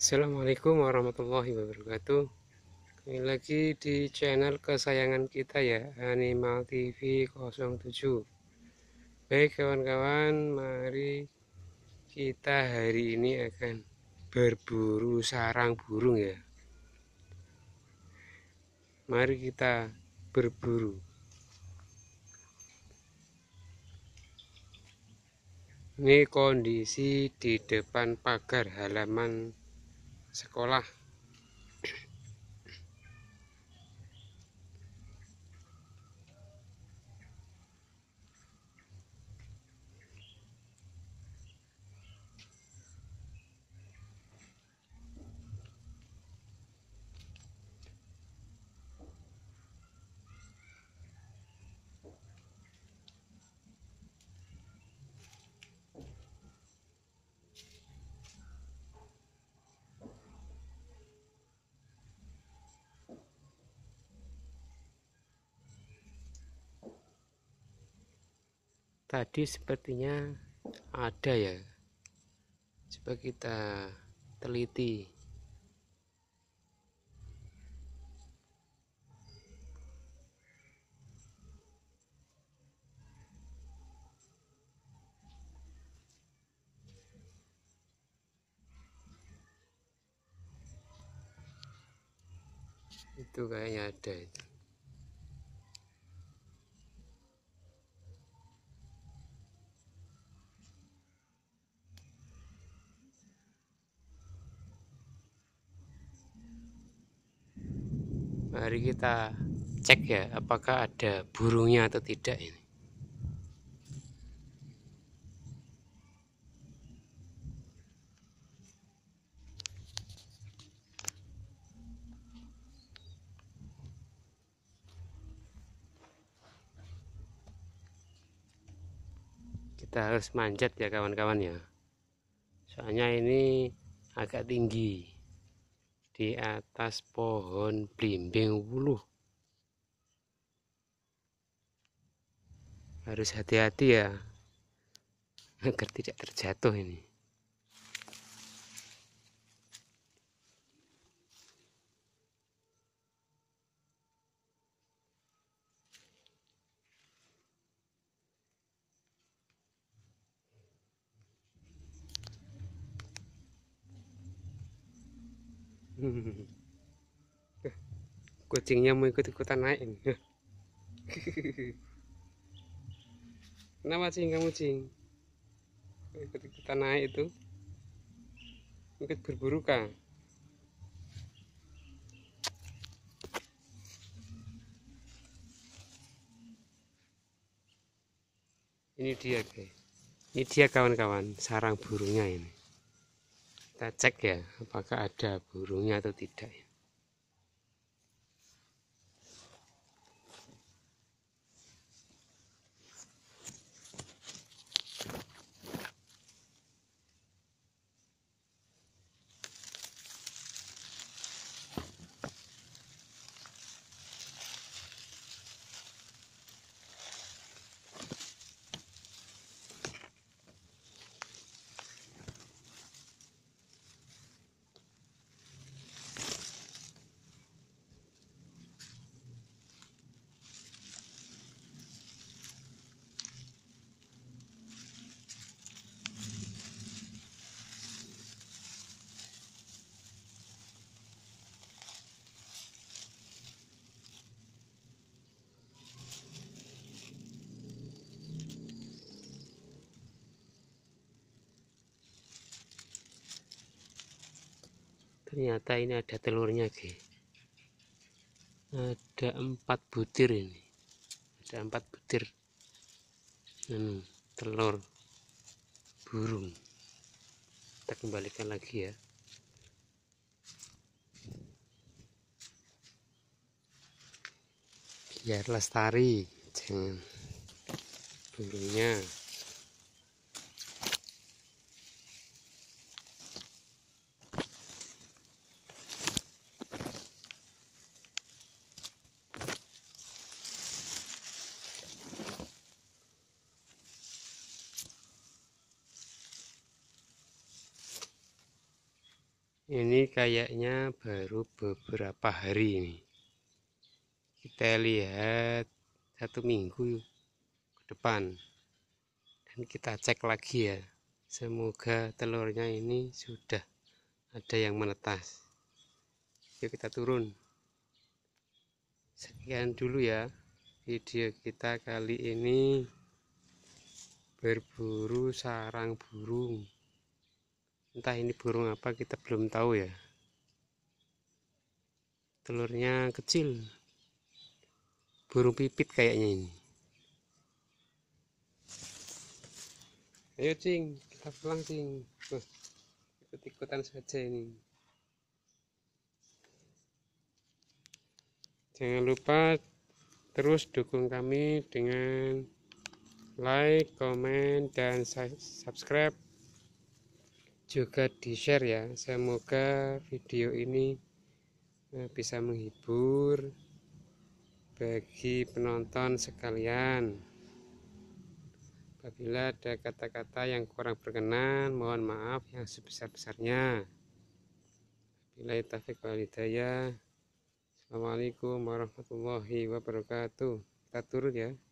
Assalamualaikum warahmatullahi wabarakatuh Kembali lagi di channel kesayangan kita ya Animal TV 07 Baik kawan-kawan Mari kita hari ini akan berburu sarang burung ya Mari kita berburu Ini kondisi di depan pagar halaman sekolah tadi sepertinya ada ya coba kita teliti itu kayaknya ada itu mari kita cek ya apakah ada burungnya atau tidak ini kita harus manjat ya kawan-kawan ya soalnya ini agak tinggi di atas pohon belimbing wulu harus hati-hati ya agar tidak terjatuh ini kucingnya mau ikut-ikutan naik ini. Kenapa cing kamu cing? Ikut-ikutan naik itu. Ikut berburu kah? Ini dia, guys. Ini dia kawan-kawan sarang burungnya ini kita cek ya apakah ada burungnya atau tidak ya ternyata ini ada telurnya G ada empat butir ini ada empat butir hmm, telur burung kita kembalikan lagi ya biar lestari jangan burungnya ini kayaknya baru beberapa hari ini kita lihat satu minggu ke depan dan kita cek lagi ya semoga telurnya ini sudah ada yang menetas yuk kita turun sekian dulu ya video kita kali ini berburu sarang burung entah ini burung apa kita belum tahu ya telurnya kecil burung pipit kayaknya ini ayo cing kita pulang cing ikut-ikutan saja ini jangan lupa terus dukung kami dengan like, comment, dan subscribe juga di share ya semoga video ini eh, bisa menghibur bagi penonton sekalian apabila ada kata-kata yang kurang berkenan mohon maaf yang sebesar-besarnya bila taufik Walidaya. Assalamualaikum warahmatullahi wabarakatuh kita turun ya